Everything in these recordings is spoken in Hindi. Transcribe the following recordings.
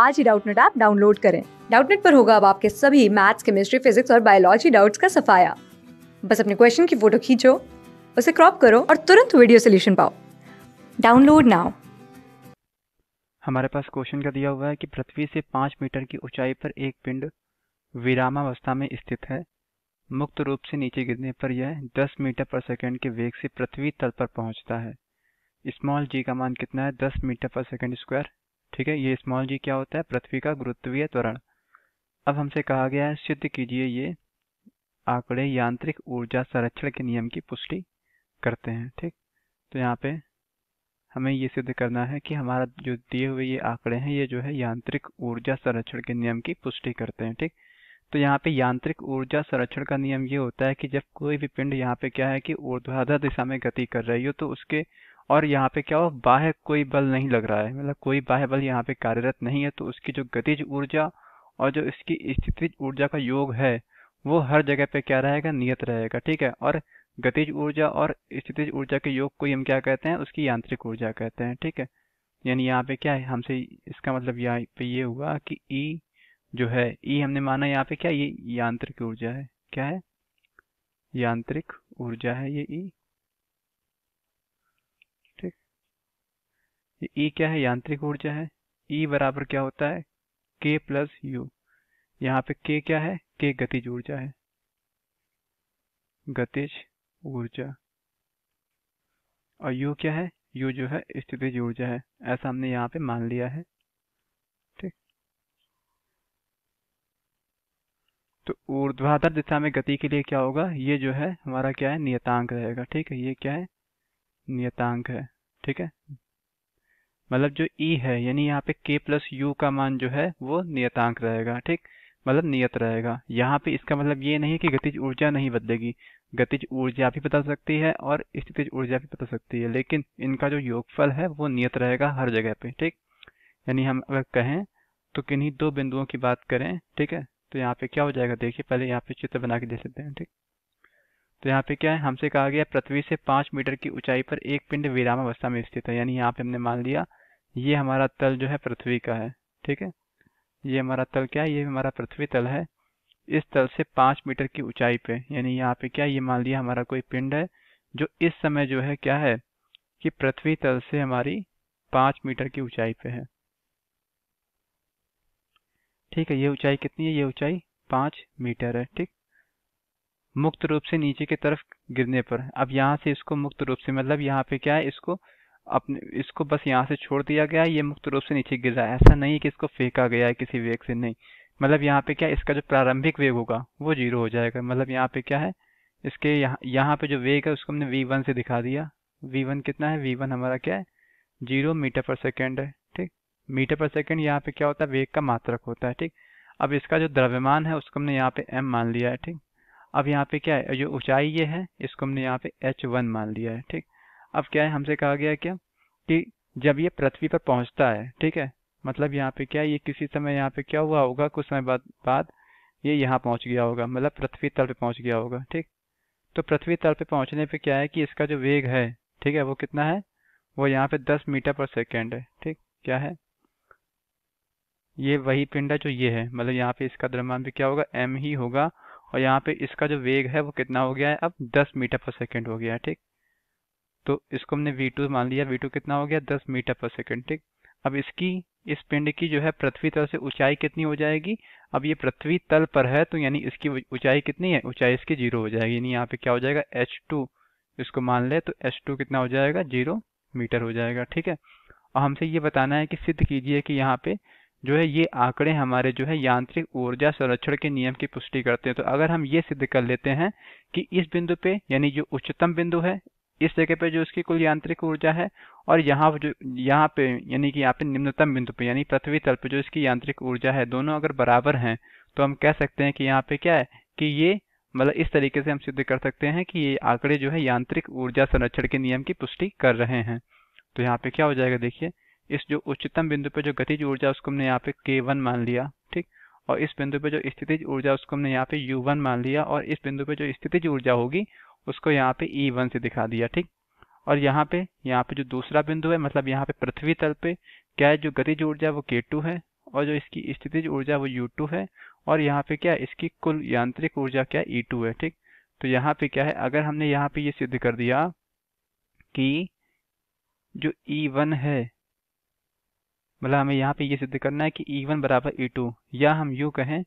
आज ही डाउटनेट ऐप डाउनलोड करें डाउटनेट पर होगा अब आपके सभी मैथ्स केमिस्ट्री फिजिक्स और बायोलॉजी डाउट्स का सफाया बस अपने क्वेश्चन की फोटो खींचो उसे क्रॉप करो और तुरंत वीडियो सोल्यूशन पाओ डाउनलोड नाउ हमारे पास क्वेश्चन का दिया हुआ है कि पृथ्वी से पाँच मीटर की ऊंचाई पर एक पिंड विरामावस्था में स्थित है मुक्त रूप से नीचे गिरने पर यह 10 मीटर पर सेकंड के वेग से पृथ्वी तल पर पहुंचता है स्मॉल जी का मान कितना है 10 मीटर पर सेकंड स्क्वायर ठीक है ये स्मॉल जी क्या होता है पृथ्वी का गुरुत्वीय त्वरण अब हमसे कहा गया है सिद्ध कीजिए ये आंकड़े यांत्रिक ऊर्जा संरक्षण के नियम की पुष्टि करते हैं ठीक तो यहाँ पे हमें ये सिद्ध करना है कि हमारा जो दिए हुए ये आंकड़े हैं ये जो है यांत्रिक ऊर्जा संरक्षण के नियम की पुष्टि करते हैं ठीक तो यहाँ पे यांत्रिक ऊर्जा संरक्षण का नियम ये होता है कि जब कोई भी पिंड यहाँ पे क्या है कि ऊर्ध्वाधर दिशा में गति कर रही हो तो उसके और यहाँ पे क्या हो बाह्य कोई बल नहीं लग रहा है मतलब कोई बाह्य बल यहाँ पे कार्यरत नहीं है तो उसकी जो गतिज ऊर्जा और जो इसकी स्थितिज ऊर्जा का योग है वो हर जगह पे क्या रहेगा नियत रहेगा ठीक है और गतिज ऊर्जा और स्थितिज ऊर्जा के योग को हम क्या कहते हैं उसकी यांत्रिक ऊर्जा कहते हैं ठीक है यानी यहाँ पे क्या है हमसे इसका मतलब यहाँ पे ये हुआ कि ई e जो है ई e हमने माना यहाँ पे क्या ये यांत्रिक ऊर्जा है क्या है यांत्रिक ऊर्जा है ये ई e। ई क्या है यांत्रिक ऊर्जा है ई e बराबर क्या होता है के प्लस यू यहाँ पे के क्या है के गतिज ऊर्जा है गतिज ऊर्जा और यू क्या है यू जो है स्थितिज ऊर्जा है ऐसा हमने यहाँ पे मान लिया है ठीक तो ऊर्ध्वाधर दिशा में गति के लिए क्या होगा ये जो है हमारा क्या है नियतांक रहेगा ठीक है ये क्या है नियतांक है ठीक है मतलब जो ई e है यानी यहाँ पे के प्लस यू का मान जो है वो नियतांक रहेगा ठीक मतलब नियत रहेगा यहाँ पे इसका मतलब ये नहीं कि गतिज ऊर्जा नहीं बदलेगी गतिज ऊर्जा भी बदल सकती है और स्थितिज ऊर्जा भी बदल सकती है लेकिन इनका जो योगफल है वो नियत रहेगा हर जगह पे ठीक यानी हम अगर कहें तो किन्हीं दो बिंदुओं की बात करें ठीक है तो यहाँ पे क्या हो जाएगा देखिए पहले यहाँ पे चित्र बना के दे सकते हैं ठीक तो यहाँ पे क्या है हमसे कहा गया पृथ्वी से पांच मीटर की ऊंचाई पर एक पिंड अवस्था में स्थित है यानी यहाँ पे हमने मान लिया ये हमारा तल जो है पृथ्वी का है ठीक है ये हमारा तल क्या है ये हमारा पृथ्वी तल है इस तल से पाँच मीटर की ऊंचाई पे यानी यहाँ पे क्या ये मान लिया हमारा कोई पिंड है जो इस समय जो है क्या है कि पृथ्वी तल से हमारी पाँच मीटर की ऊंचाई पे है ठीक है ये ऊंचाई कितनी है ये ऊंचाई पाँच मीटर है ठीक मुक्त रूप से नीचे की तरफ गिरने पर अब यहाँ से इसको मुक्त रूप से मतलब यहाँ पे क्या है इसको अपने इसको बस यहाँ से छोड़ दिया गया ये मुक्त रूप से नीचे गिर रहा है ऐसा नहीं कि इसको फेंका गया है किसी वेग से नहीं मतलब यहाँ पे क्या इसका जो प्रारंभिक वेग होगा वो जीरो हो जाएगा मतलब यहाँ पे क्या है इसके यहाँ यहाँ पे जो वेग है उसको हमने वी वन से दिखा दिया वी वन कितना है वी वन हमारा क्या है जीरो मीटर पर सेकेंड है ठीक मीटर पर सेकेंड यहाँ पे क्या होता है वेग का मात्रक होता है ठीक अब इसका जो द्रव्यमान है उसको हमने यहाँ पे एम मान लिया है ठीक अब यहाँ पे क्या है जो ऊंचाई ये है इसको हमने यहाँ पे एच वन मान लिया है ठीक अब क्या है हमसे कहा गया क्या कि जब ये पृथ्वी पर पहुंचता है ठीक है मतलब यहाँ पे क्या ये किसी समय यहाँ पे क्या हुआ होगा कुछ समय बाद बाद ये यहाँ पहुंच गया होगा मतलब पृथ्वी तल पे पहुंच गया होगा ठीक तो पृथ्वी तल पे पहुंचने पे क्या है कि इसका जो वेग है ठीक है वो कितना है वो यहाँ पे दस मीटर पर सेकेंड है ठीक क्या है ये वही पिंड है जो ये है मतलब यहाँ पे इसका द्रव्यमान भी क्या होगा एम ही होगा और यहाँ पे इसका जो वेग है वो कितना हो गया है अब दस मीटर पर सेकेंड हो गया है ठीक तो इसको हमने v2 मान लिया v2 कितना हो गया 10 मीटर पर सेकेंड ठीक अब इसकी इस पिंड की जो है पृथ्वी तल से ऊंचाई कितनी हो जाएगी अब ये पृथ्वी तल पर है तो यानी इसकी ऊंचाई कितनी है ऊंचाई इसकी जीरो हो जाएगी यानी यहाँ पे क्या हो जाएगा एच इसको मान ले तो एच टू कितना हो जाएगा जीरो मीटर हो जाएगा ठीक है और हमसे ये बताना है कि सिद्ध कीजिए कि यहाँ पे जो है ये आंकड़े हमारे जो है यांत्रिक ऊर्जा संरक्षण के नियम की पुष्टि करते हैं तो अगर हम ये सिद्ध कर लेते हैं कि इस बिंदु पे यानी जो उच्चतम बिंदु है इस जगह पे जो इसकी कुल यांत्रिक ऊर्जा है और यहाँ जो यहाँ पे यानी कि यहाँ पे निम्नतम बिंदु पे यानी पृथ्वी तल पे जो इसकी यांत्रिक ऊर्जा है दोनों अगर बराबर हैं तो हम कह सकते हैं कि यहाँ पे क्या है कि ये मतलब इस तरीके से हम सिद्ध कर सकते हैं कि ये आंकड़े जो है यांत्रिक ऊर्जा संरक्षण के नियम की पुष्टि कर रहे हैं तो यहाँ पे क्या हो जाएगा देखिए इस जो उच्चतम बिंदु पे जो गतिज ऊर्जा उसको हमने यहाँ पे के वन मान लिया ठीक और इस बिंदु पे जो स्थितिज ऊर्जा उसको हमने यहाँ पे वन मान लिया और इस बिंदु पे जो स्थितिज ऊर्जा होगी उसको यहाँ पे ई e वन से दिखा दिया ठीक और यहाँ पे यहाँ पे जो दूसरा बिंदु है मतलब यहाँ पे पृथ्वी तल पे क्या है जो गतिज ऊर्जा वो के टू है और जो इसकी स्थितिज ऊर्जा वो यू टू है और यहाँ पे क्या इसकी कुल यांत्रिक ऊर्जा क्या ई टू e है ठीक तो यहाँ पे क्या है अगर हमने यहाँ पे ये यह सिद्ध कर दिया कि जो ई e वन है मतलब हमें यहाँ पे ये यह सिद्ध करना है कि ई वन बराबर ई टू या हम यू कहें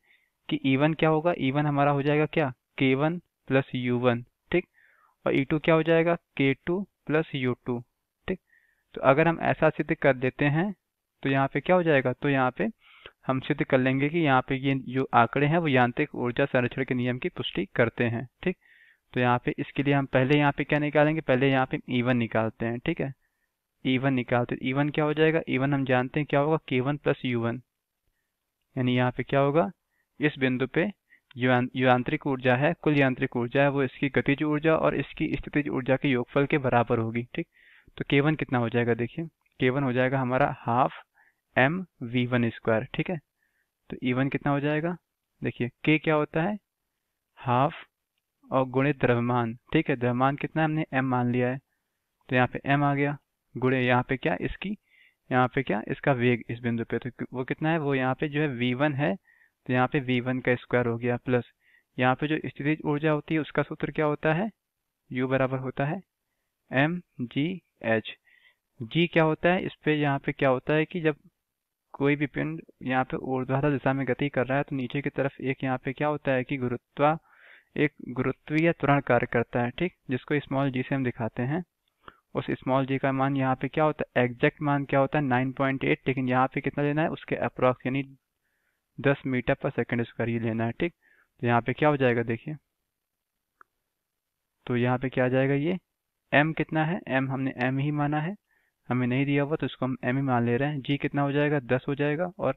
कि ई वन क्या होगा ई वन हमारा हो जाएगा क्या के वन प्लस यू वन और ई e टू क्या हो जाएगा के टू प्लस यू टू ठीक तो अगर हम ऐसा सिद्ध कर देते हैं तो यहाँ पे क्या हो जाएगा तो यहाँ पे हम सिद्ध कर लेंगे कि यहाँ पे ये जो आंकड़े हैं वो यांत्रिक ऊर्जा संरक्षण के नियम की पुष्टि करते हैं ठीक तो यहाँ पे इसके लिए हम पहले यहाँ पे क्या निकालेंगे पहले यहाँ पे ईवन e निकालते हैं ठीक है ईवन e निकालते ईवन क्या हो जाएगा ईवन हम जानते हैं क्या होगा के वन प्लस यू वन यानी यहाँ पे क्या होगा इस बिंदु पे यांत्रिक ऊर्जा है कुल यांत्रिक ऊर्जा है वो इसकी गतिज ऊर्जा और इसकी स्थितिज ऊर्जा के योगफल के बराबर होगी ठीक तो के वन कितना हो जाएगा देखिए के वन हो जाएगा हमारा half M V one square ठीक है तो ई e वन कितना हो जाएगा देखिए के क्या होता है हाफ और गुणे द्रव्यमान ठीक है द्रव्यमान कितना हमने एम मान लिया है तो यहाँ पे एम आ गया गुणे यहाँ पे क्या इसकी यहाँ पे क्या इसका वेग इस बिंदु पे तो वो कितना है वो यहाँ पे जो है वी वन है तो यहाँ पे वी वन का स्क्वायर हो गया प्लस यहाँ पे जो स्थितिज ऊर्जा होती है उसका सूत्र क्या होता है यू बराबर होता है एम जी एच जी क्या होता है इस पर यहाँ पे क्या होता है कि जब कोई भी पिंड यहाँ पे ऊर्ध्वाधर दिशा में गति कर रहा है तो नीचे की तरफ एक यहाँ पे क्या होता है कि गुरुत्वा एक गुरुत्वीय त्वरण कार्य करता है ठीक जिसको स्मॉल जी से हम दिखाते हैं उस स्मॉल जी का मान यहाँ पे क्या होता है एग्जैक्ट मान क्या होता है 9.8 लेकिन यहाँ पे कितना लेना है उसके अप्रॉक्स यानी दस मीटर पर सेकेंड स्क्वायर ये लेना है ठीक तो यहाँ पे क्या हो जाएगा देखिए तो यहाँ पे क्या आ जाएगा ये एम कितना है एम हमने एम ही माना है हमें नहीं दिया हुआ तो इसको हम एम ही मान ले रहे हैं जी कितना हो जाएगा दस हो जाएगा और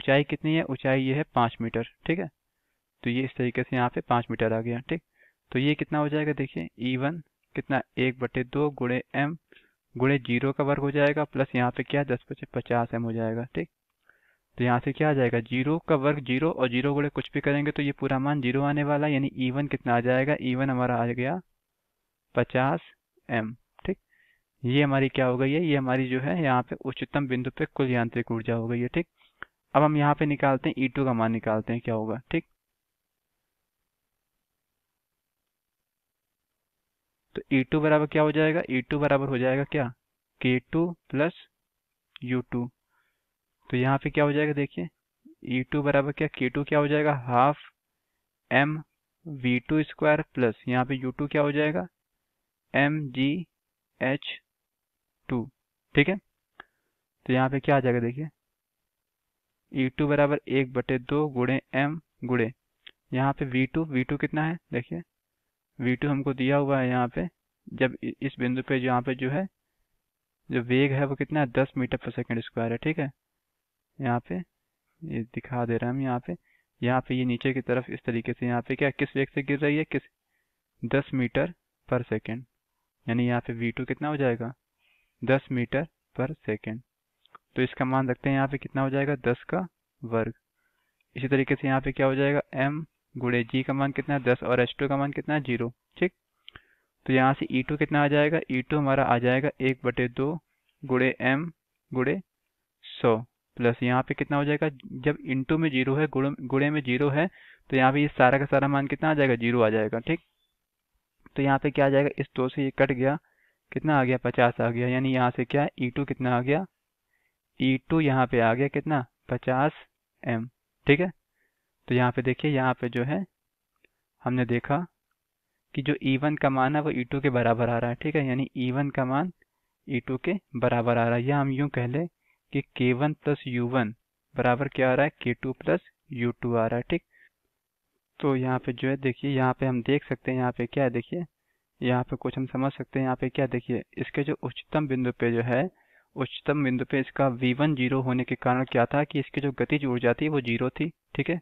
ऊंचाई कितनी है ऊंचाई ये है पाँच मीटर ठीक है तो ये इस तरीके से यहाँ पे पाँच मीटर आ गया ठीक तो ये कितना हो जाएगा देखिए e1 कितना एक बटे दो गुड़े एम गुड़े जीरो का वर्ग हो जाएगा प्लस यहाँ पे क्या है दस बचे पचास एम हो जाएगा ठीक तो यहाँ से क्या आ जाएगा जीरो का वर्ग जीरो और जीरो बड़े कुछ भी करेंगे तो ये पूरा मान जीरो आने वाला है यानी ईवन e कितना आ जाएगा ईवन e हमारा आ गया पचास एम ठीक ये हमारी क्या हो गई है ये हमारी जो है यहाँ पे उच्चतम बिंदु पे कुल यांत्रिक ऊर्जा हो गई है ठीक अब हम यहाँ पे निकालते हैं ई e टू का मान निकालते हैं क्या होगा ठीक तो ई टू बराबर क्या हो जाएगा ई टू बराबर हो जाएगा क्या के टू प्लस यू टू तो यहाँ पे क्या हो जाएगा देखिए ई e टू बराबर क्या के टू क्या हो जाएगा half M V two square plus यहाँ पे यू टू क्या हो जाएगा एम जी एच टू ठीक है तो यहाँ पे क्या आ जाएगा देखिए ई e टू बराबर एक बटे दो गुड़े एम गुड़े यहाँ पे वी टू वी टू कितना है देखिए वी टू हमको दिया हुआ है यहाँ पे जब इस बिंदु पे यहाँ पे जो है जो वेग है वो कितना है दस मीटर पर सेकेंड स्क्वायर है ठीक है यहाँ पे ये दिखा दे रहा है हम यहाँ पे यहाँ पे ये नीचे की तरफ इस तरीके से यहाँ पे क्या किस वेग से गिर रही है किस दस मीटर पर सेकेंड यानी यहाँ पे V2 कितना हो जाएगा दस मीटर पर सेकेंड तो इसका मान रखते हैं यहाँ पे कितना हो जाएगा दस का वर्ग इसी तरीके से यहाँ पे क्या हो जाएगा m गुड़े जी का मान कितना है दस और h2 का मान कितना है जीरो ठीक तो यहाँ से e2 कितना आ जाएगा e2 हमारा आ जाएगा एक बटे दो गुड़े एम गुड़े सौ प्लस यहाँ पे कितना हो जाएगा जब इंटू में जीरो है गुड़े में जीरो है तो यहाँ पे ये सारा का सारा मान कितना आ जाएगा जीरो आ जाएगा ठीक तो यहाँ पे क्या आ जाएगा इस दो से ये कट गया कितना आ गया पचास आ गया यानी यहाँ से क्या ई e टू कितना आ गया ई e टू यहाँ पे आ गया कितना पचास एम ठीक है तो यहाँ पे देखिए यहाँ पे जो है हमने देखा कि जो ई e वन का मान है वो ई टू के बराबर आ रहा है ठीक है यानी ई वन का मान ई टू के बराबर आ रहा है या हम यूँ कह लें कि k1 प्लस वन बराबर क्या आ रहा है k2 प्लस आ रहा है ठीक तो यहाँ पे जो है देखिए यहाँ पे हम देख सकते हैं यहाँ पे क्या है देखिए यहाँ पे कुछ हम समझ सकते हैं यहाँ पे क्या देखिए इसके जो उच्चतम बिंदु पे जो है उच्चतम बिंदु पे इसका v1 जीरो होने के कारण क्या था कि इसकी जो गतिज ऊर्जा थी वो जीरो थी ठीक है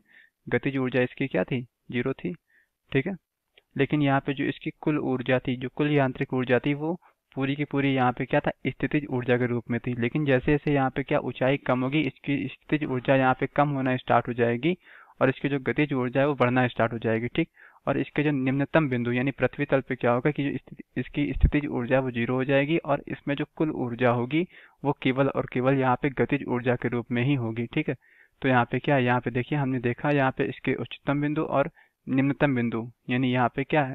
गतिज ऊर्जा इसकी क्या थी जीरो थी ठीक है लेकिन यहाँ पे जो इसकी कुल ऊर्जा थी जो कुल यांत्रिक ऊर्जा थी वो पूरी की पूरी यहाँ पे क्या था स्थितिज ऊर्जा के रूप में थी लेकिन जैसे जैसे यहाँ पे क्या ऊंचाई कम होगी इसकी स्थितिज ऊर्जा यहाँ पे कम होना स्टार्ट हो जाएगी और इसकी जो गतिज ऊर्जा है वो बढ़ना स्टार्ट हो जाएगी ठीक और इसके जो निम्नतम बिंदु यानी पृथ्वी तल पे क्या होगा कि जो इसकी स्थिति ऊर्जा वो जीरो हो जाएगी और इसमें जो कुल ऊर्जा होगी वो केवल और केवल यहाँ पे गतिज ऊर्जा के रूप में ही होगी ठीक है तो यहाँ पे क्या यहाँ पे देखिए हमने देखा यहाँ पे इसके उच्चतम बिंदु और निम्नतम बिंदु यानी यहाँ पे क्या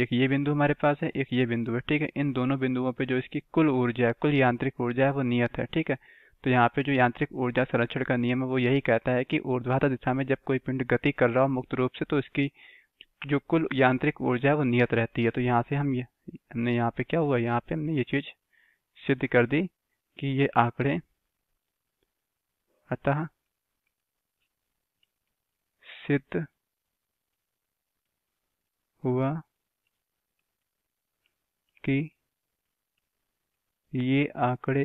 एक ये बिंदु हमारे पास है एक ये बिंदु है ठीक है इन दोनों बिंदुओं पे जो इसकी कुल ऊर्जा है कुल यांत्रिक ऊर्जा है वो नियत है ठीक है तो यहाँ पे जो यांत्रिक ऊर्जा संरक्षण का नियम है वो यही कहता है कि ऊर्ध्वाधर दिशा में जब कोई पिंड गति कर रहा हो मुक्त रूप से तो इसकी जो कुल यांत्रिक ऊर्जा है वो नियत रहती है तो यहाँ से हम ये हमने यहाँ पे क्या हुआ यहाँ पे हमने ये चीज सिद्ध कर दी कि ये आंकड़े अतः सिद्ध हुआ कि ये आंकड़े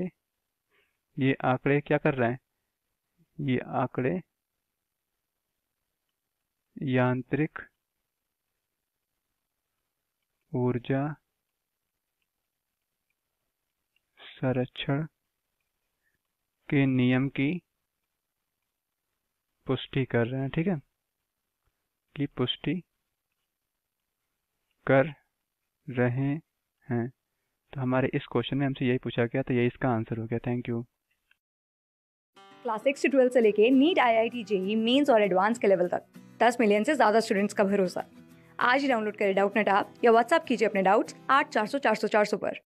ये आंकड़े क्या कर रहे हैं ये आंकड़े यांत्रिक ऊर्जा संरक्षण के नियम की पुष्टि कर रहे हैं ठीक है की पुष्टि कर रहे हैं तो हमारे इस क्वेश्चन में हमसे यही पूछा गया तो यही इसका आंसर हो गया थैंक यू क्लास सिक्स से ट्वेल्थ से लेके NEET I I T JEE mains और एडवांस के लेवल तक दस मिलियन से ज़्यादा स्टूडेंट्स का भरोसा आज ही डाउनलोड करें डाउट नेट आप या व्हाट्सअप कीजिए अपने डाउट्स आठ चार सौ चार सौ चार सौ पर